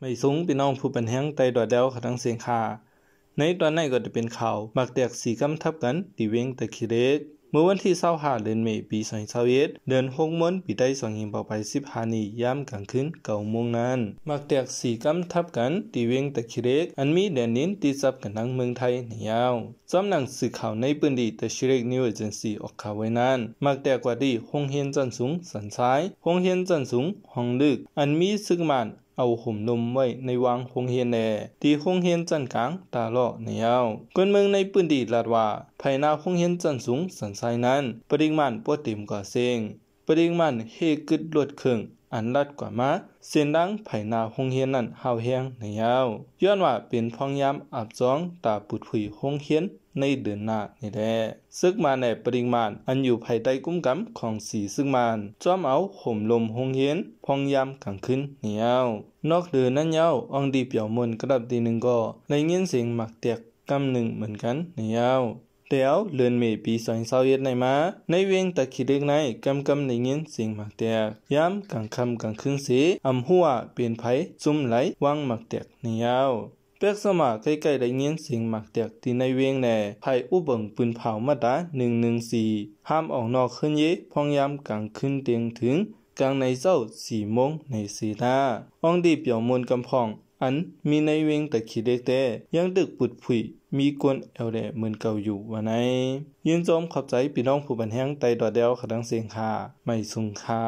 ไม่สูงพี่น้องผู้เป็นแห้งไตดอดแดวขะทั้งเสียงคาในตอนนั้นก็จะเป็นข่าวมักแตกสีกำทับกันตีเวงตะคิเรกเมื่อวันที่เ้าหาเดือนเมษปีสอง0 2 1เดือนงมนปีได้สองหิม่าไปิบหานียามกลางคืนเก่าโมงนั้นมักแตกสีกำทับกันตีเวงตะคิเรกอันมีแดนนินตีซับกันทั้งเมืองไทยในยาวสำหนังสื่อข่าวในปืนดีตะชิเรกนิวเอเจนซีออกข่าวไว้นั้นมักแตกกว่าดีหงเฮียนจันสูงสันซ้ายหงเฮียนจันสูงห้องลึกอันมีซึกมันเอาห่มนมไว้ในวังคงเฮียนแ่ตีคงเฮียนจันกลางตาเลาะในเอากวนเมืองในปืนดีลาดว่า ภายนาคงเฮียนจันสูงสันทซายนั้น ปริมาณปวดเต็มก่อเซงปริมาณเฮกึดลวดเครื่องอันลัดกว่ามาเส้นดังภายนาคงเฮียนนั้นเฮาแห้งในอาย้อนว่าเป็นพองยามอับจ้องตาปุดผุยคงเฮียนในเดือนหน้านี่แหละซึกมาในปริมาณอันอยู่ภายใต้กุ้มกำของสีซึ่งมานจอมเอาห่มลมหงเย็นพองยามกลางคืนเหนียวนอกเดือนนั้นเย้าองดีเปียวมนกระดับดีหนึ่งก็ในเงี้ยนเสียงหมักเตียกกำหนึ่งเหมือนกันเหนียวเตียวเลือนเมปีสอยเศร้าเย็ดในมาในเวงตะขีเล็กในกำกำในเงินเสียงหมักเตกย้ำกลางคำกลางคืนสีอำหัวเปลี่ยนไผซุ่มไหลวางหมักเตกเหนียวเป็กสมาใกล้ๆได้เยนเสียงหมักเตกที่ในเวียงแหน่ให้อุบังปืนเผามาดรา114 ห้ามออกนอกขึ้นเยพองยามกลางขึ้นเตียงถึงกลางในเช้าส่โมงในสีหน้าอ่องดีเปียวมนกำพอง อันมีในเวงแต่ขีดเล็กแต่ยังดึกปุดผุยมีกวนเอลเดเหมือนเก่าอยู่วันไหนยินจมขอบใจพี่น้องผู้บันแห้งไตดอดเดวขดังเสียงคาไม่สุงคา